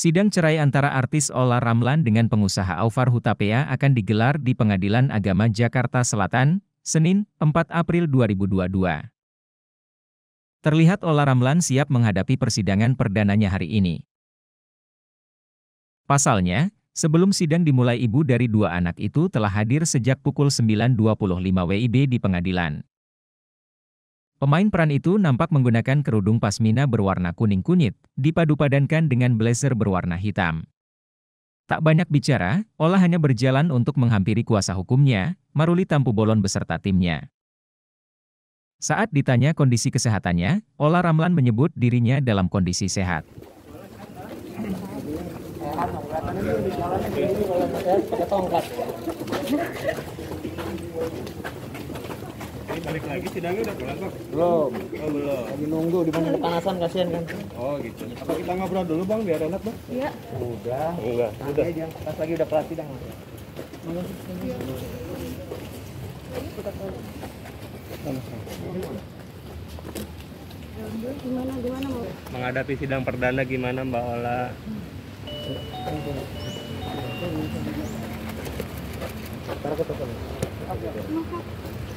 Sidang cerai antara artis Ola Ramlan dengan pengusaha Aufar Hutapea akan digelar di Pengadilan Agama Jakarta Selatan, Senin, 4 April 2022. Terlihat Ola Ramlan siap menghadapi persidangan perdananya hari ini. Pasalnya, sebelum sidang dimulai ibu dari dua anak itu telah hadir sejak pukul 9.25 WIB di pengadilan. Pemain peran itu nampak menggunakan kerudung pasmina berwarna kuning kunyit, dipadupadankan dengan blazer berwarna hitam. Tak banyak bicara, Ola hanya berjalan untuk menghampiri kuasa hukumnya, Maruli Tampu Bolon beserta timnya. Saat ditanya kondisi kesehatannya, Ola Ramlan menyebut dirinya dalam kondisi sehat balik lagi sidangnya udah pulang kok? Belum. Oh, belum. Lagi nunggu di mana panasan kasihan kan. Oh, gitu. Apa kita ngobrol dulu, Bang, biar enak, Bang? Iya. Udah. Enggak, udah. Dia pas lagi udah kelas sidang. Gimana, gimana, Menghadapi sidang perdana gimana, Mbak Ola? Ntar ketemu. Oke.